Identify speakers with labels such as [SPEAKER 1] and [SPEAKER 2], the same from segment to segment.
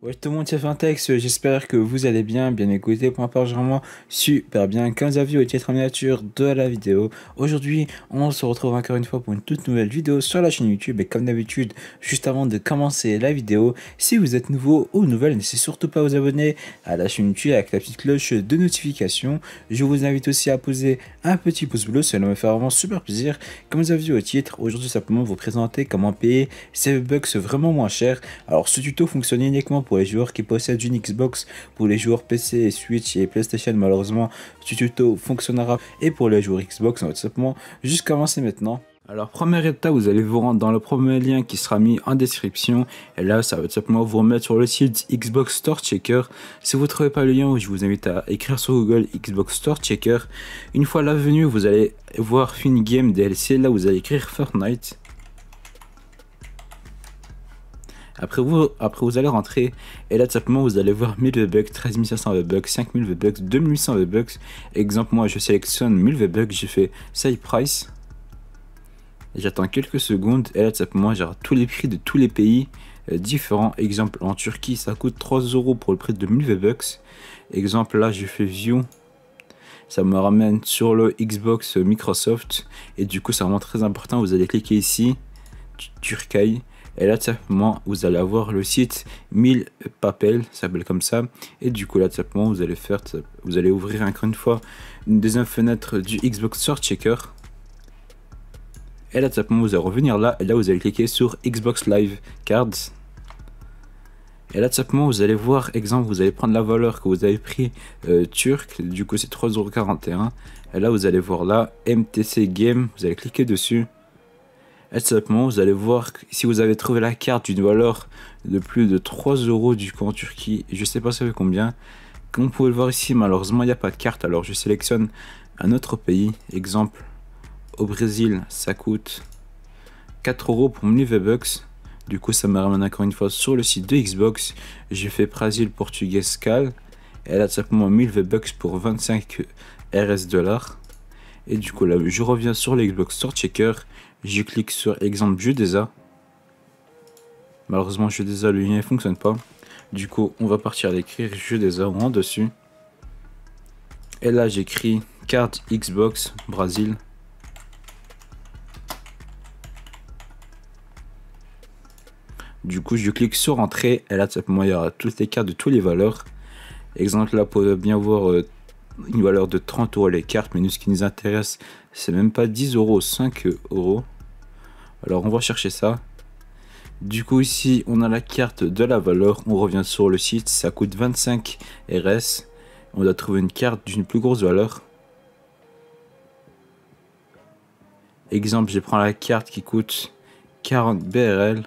[SPEAKER 1] Ouais, tout le monde, c'est Fintex, j'espère que vous allez bien, bien écouté, pour ma part, vraiment super bien, comme vous avez vu au titre en miniature de la vidéo. Aujourd'hui, on se retrouve encore une fois pour une toute nouvelle vidéo sur la chaîne YouTube, et comme d'habitude, juste avant de commencer la vidéo, si vous êtes nouveau ou nouvelle, n'hésitez surtout pas à vous abonner à la chaîne YouTube avec la petite cloche de notification. Je vous invite aussi à poser un petit pouce bleu, cela me fait vraiment super plaisir. Comme vous avez vu au titre, aujourd'hui, simplement vous présenter comment payer ces bucks vraiment moins cher. Alors, ce tuto fonctionne uniquement pour pour les joueurs qui possèdent une Xbox, pour les joueurs PC, Switch et PlayStation malheureusement ce tuto fonctionnera et pour les joueurs Xbox en hein, simplement juste commencer maintenant. Alors première étape, vous allez vous rendre dans le premier lien qui sera mis en description et là ça va tout simplement vous remettre sur le site Xbox Store Checker. Si vous ne trouvez pas le lien, je vous invite à écrire sur Google Xbox Store Checker. Une fois là venu, vous allez voir Fin Game DLC, là vous allez écrire Fortnite. Après vous, après vous allez rentrer et là tout simplement vous allez voir 1000 V-Bucks, 13500 V-Bucks, 5000 V-Bucks, 2800 V-Bucks. Exemple moi je sélectionne 1000 bucks j'ai fait save price. J'attends quelques secondes et là tout simplement j'ai tous les prix de tous les pays euh, différents. Exemple en Turquie ça coûte 3 euros pour le prix de 1000 V-Bucks. Exemple là je fais view ça me ramène sur le Xbox euh, Microsoft et du coup c'est vraiment très important vous allez cliquer ici turquie et là, tout simplement, vous allez avoir le site 1000 papel, ça s'appelle comme ça. Et du coup, là, tout simplement, vous allez faire, vous allez ouvrir encore une fois une deuxième fenêtre du Xbox Store Checker. Et là, tout simplement, vous allez revenir là. Et là, vous allez cliquer sur Xbox Live Cards. Et là, tout simplement, vous allez voir, exemple, vous allez prendre la valeur que vous avez pris euh, turc, du coup c'est 3,41€. Et là, vous allez voir là, MTC Game, vous allez cliquer dessus. Et tout vous allez voir si vous avez trouvé la carte d'une valeur de plus de 3 euros du coup en Turquie, je sais pas ça fait combien. Comme vous pouvez le voir ici, malheureusement, il n'y a pas de carte, alors je sélectionne un autre pays. Exemple, au Brésil, ça coûte 4 euros pour 1000 V-Bucks. Du coup, ça me ramène encore une fois sur le site de Xbox. J'ai fait Brésil, Portugais, cal Et là, tout simplement 1000 V-Bucks pour 25 RS dollars. Et du coup, là, je reviens sur l'Xbox Store Checker je clique sur exemple jeu Malheureusement, je désa le lien ne fonctionne pas. Du coup, on va partir à l'écrire jeu en dessus. Et là, j'écris carte Xbox brasil Du coup, je clique sur entrée et là, moi, il y aura toutes les cartes de tous les valeurs. Exemple, là, pour bien voir euh, une valeur de 30 euros les cartes, mais nous ce qui nous intéresse, c'est même pas 10 euros, 5 euros. Alors on va chercher ça. Du coup ici, on a la carte de la valeur, on revient sur le site, ça coûte 25 RS. On doit trouver une carte d'une plus grosse valeur. Exemple, je prends la carte qui coûte 40 BRL.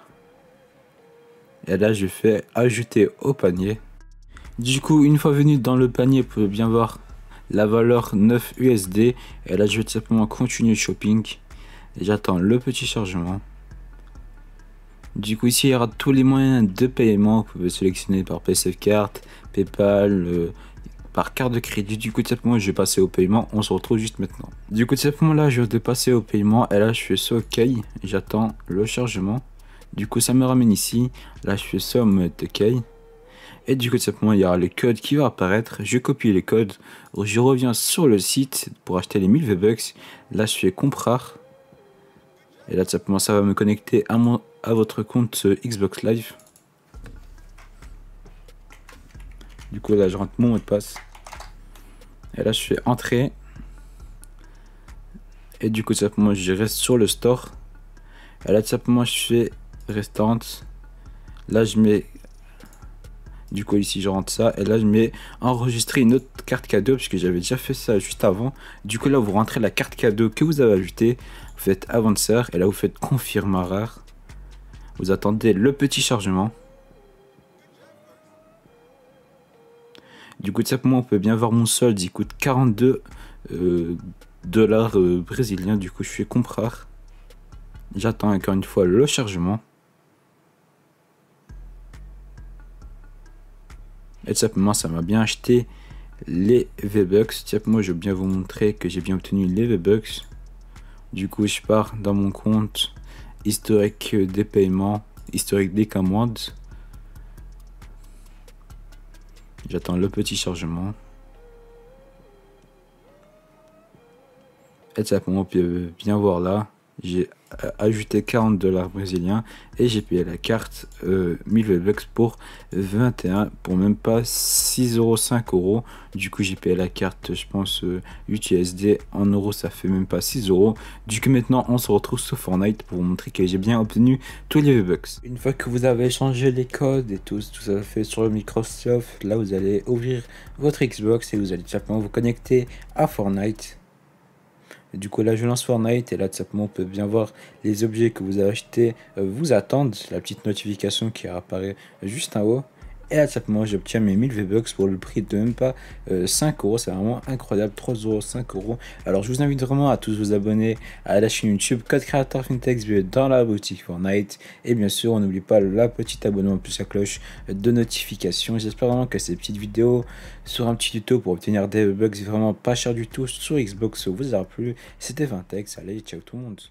[SPEAKER 1] Et là, je fais ajouter au panier. Du coup, une fois venu dans le panier, vous pouvez bien voir la valeur 9 USD. Et là, je vais simplement continuer shopping. j'attends le petit chargement. Du coup, ici, il y aura tous les moyens de paiement. Vous pouvez sélectionner par PSF carte, PayPal, euh, par carte de crédit. Du coup, tout simplement, je vais passer au paiement. On se retrouve juste maintenant. Du coup, ce simplement, là, je vais passer au paiement. Et là, je fais ça OK. J'attends le chargement. Du coup, ça me ramène ici. Là, je fais somme OK. Et du coup, simplement, il y aura le code qui va apparaître. Je copie les codes. Je reviens sur le site pour acheter les 1000 V-Bucks. Là, je fais comprar. Et là, tout simplement, ça va me connecter à, mon, à votre compte euh, Xbox Live. Du coup, là, je rentre mon mot de passe. Et là, je fais entrer. Et du coup, tout simplement, je reste sur le store. Et là, tout simplement, je fais restante. Là, je mets du coup, ici, je rentre ça. Et là, je mets enregistrer une autre carte cadeau, puisque j'avais déjà fait ça juste avant. Du coup, là, vous rentrez la carte cadeau que vous avez ajoutée. Vous faites avancer et là, vous faites confirmer rare. Vous attendez le petit chargement. Du coup, de pour moi, on peut bien voir mon solde. Il coûte 42 euh, dollars euh, brésiliens. Du coup, je fais comprar. J'attends encore une fois le chargement. Et simplement, ça m'a bien acheté les V-Bucks. Tiens, moi, je veux bien vous montrer que j'ai bien obtenu les V-Bucks. Du coup, je pars dans mon compte historique des paiements, historique des commandes. J'attends le petit chargement. Et ça, pour moi, bien voir là, j'ai ajouté 40 dollars brésiliens et j'ai payé la carte 1000 euh, V-Bucks pour 21 pour même pas 6 euros 5 euros du coup j'ai payé la carte je pense euh, UTSD en euros ça fait même pas 6 euros du coup maintenant on se retrouve sur Fortnite pour vous montrer que j'ai bien obtenu tous les v une fois que vous avez changé les codes et tout tout ça fait sur le Microsoft là vous allez ouvrir votre Xbox et vous allez simplement vous connecter à Fortnite du coup, là, je lance Fortnite et là, tout simplement, on peut bien voir les objets que vous avez achetés euh, vous attendent. La petite notification qui apparaît juste en haut. Et à chaque moment j'obtiens mes 1000 V-Bucks pour le prix de même pas 5 euh, euros. C'est vraiment incroyable. 3 euros, 5 euros. Alors, je vous invite vraiment à tous vous abonner à la chaîne YouTube Code Creator Fintech dans la boutique Fortnite. Et bien sûr, on n'oublie pas le petit abonnement plus la cloche de notification. J'espère vraiment que ces petites vidéos sur un petit tuto pour obtenir des V-Bucks vraiment pas cher du tout sur Xbox vous aura plu. C'était Fintechs. Allez, ciao tout le monde.